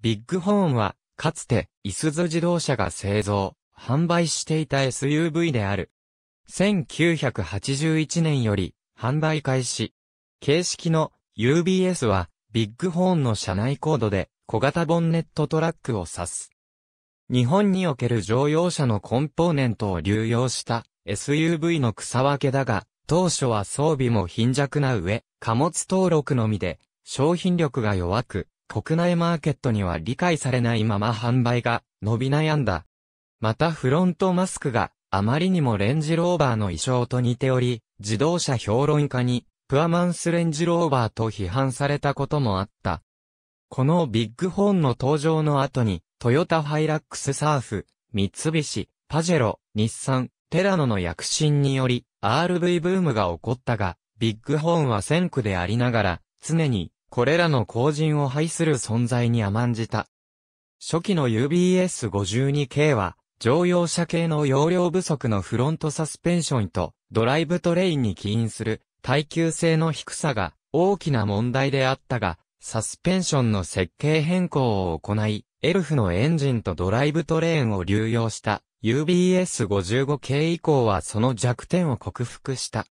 ビッグホーンは、かつて、イスズ自動車が製造、販売していた SUV である。1981年より、販売開始。形式の UBS は、ビッグホーンの車内コードで、小型ボンネットトラックを指す。日本における乗用車のコンポーネントを流用した SUV の草分けだが、当初は装備も貧弱な上、貨物登録のみで、商品力が弱く、国内マーケットには理解されないまま販売が伸び悩んだ。またフロントマスクがあまりにもレンジローバーの衣装と似ており、自動車評論家にプアマンスレンジローバーと批判されたこともあった。このビッグホーンの登場の後に、トヨタハイラックスサーフ、三菱、パジェロ、日産、テラノの躍進により、RV ブームが起こったが、ビッグホーンは先駆でありながら、常にこれらの後陣を排する存在に甘んじた。初期の UBS52 系は、乗用車系の容量不足のフロントサスペンションとドライブトレインに起因する耐久性の低さが大きな問題であったが、サスペンションの設計変更を行い、エルフのエンジンとドライブトレーンを流用した UBS55 系以降はその弱点を克服した。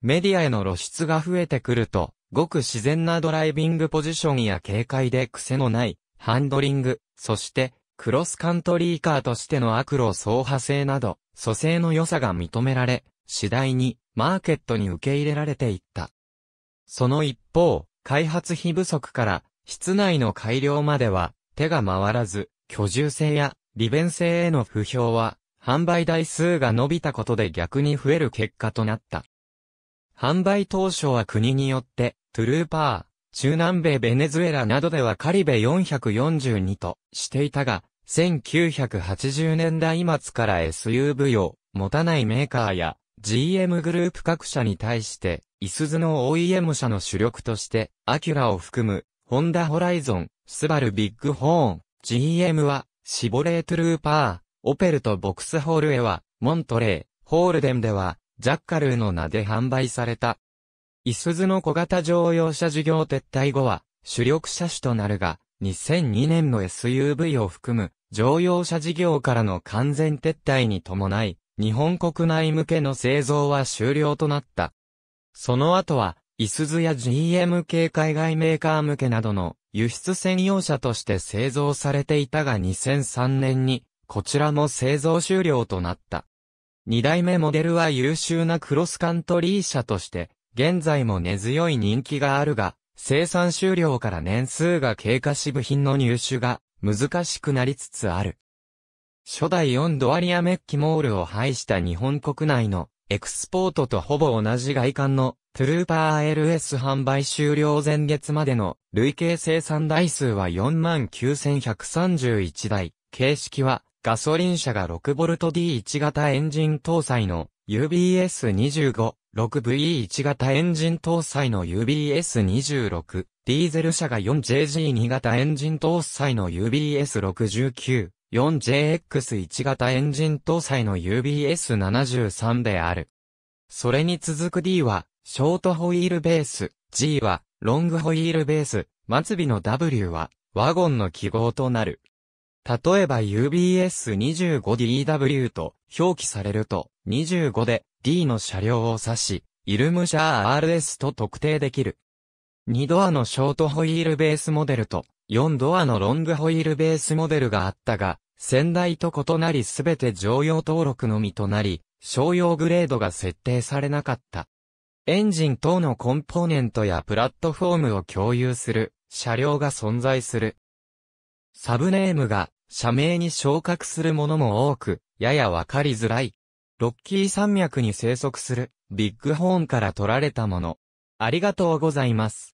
メディアへの露出が増えてくると、ごく自然なドライビングポジションや軽快で癖のないハンドリング、そしてクロスカントリーカーとしての悪路走破性など、蘇生の良さが認められ、次第にマーケットに受け入れられていった。その一方、開発費不足から室内の改良までは手が回らず、居住性や利便性への不評は販売台数が伸びたことで逆に増える結果となった。販売当初は国によって、トゥルーパー、中南米ベネズエラなどではカリベ442としていたが、1980年代末から SUV を持たないメーカーや GM グループ各社に対して、イスズの OEM 社の主力として、アキュラを含む、ホンダホライゾン、スバルビッグホーン、GM は、シボレートゥルーパー、オペルとボクスホールへは、モントレー、ホールデンでは、ジャッカルーの名で販売された。イスズの小型乗用車事業撤退後は、主力車種となるが、2002年の SUV を含む乗用車事業からの完全撤退に伴い、日本国内向けの製造は終了となった。その後は、イスズや GM 系海外メーカー向けなどの輸出専用車として製造されていたが2003年に、こちらも製造終了となった。二代目モデルは優秀なクロスカントリー車として、現在も根強い人気があるが、生産終了から年数が経過し部品の入手が難しくなりつつある。初代4ドアリアメッキモールを配した日本国内のエクスポートとほぼ同じ外観のトゥルーパー LS 販売終了前月までの累計生産台数は49,131台。形式はガソリン車が 6VD1 型エンジン搭載の UBS25、6VE1 型エンジン搭載の UBS26、ディーゼル車が 4JG2 型エンジン搭載の UBS69、4JX1 型エンジン搭載の UBS73 である。それに続く D は、ショートホイールベース、G は、ロングホイールベース、末尾の W は、ワゴンの記号となる。例えば UBS25DW と表記されると25で D の車両を指し、イルムシャー RS と特定できる。2ドアのショートホイールベースモデルと4ドアのロングホイールベースモデルがあったが、先代と異なりすべて常用登録のみとなり、商用グレードが設定されなかった。エンジン等のコンポーネントやプラットフォームを共有する車両が存在する。サブネームが社名に昇格するものも多く、ややわかりづらい。ロッキー山脈に生息するビッグホーンから取られたもの。ありがとうございます。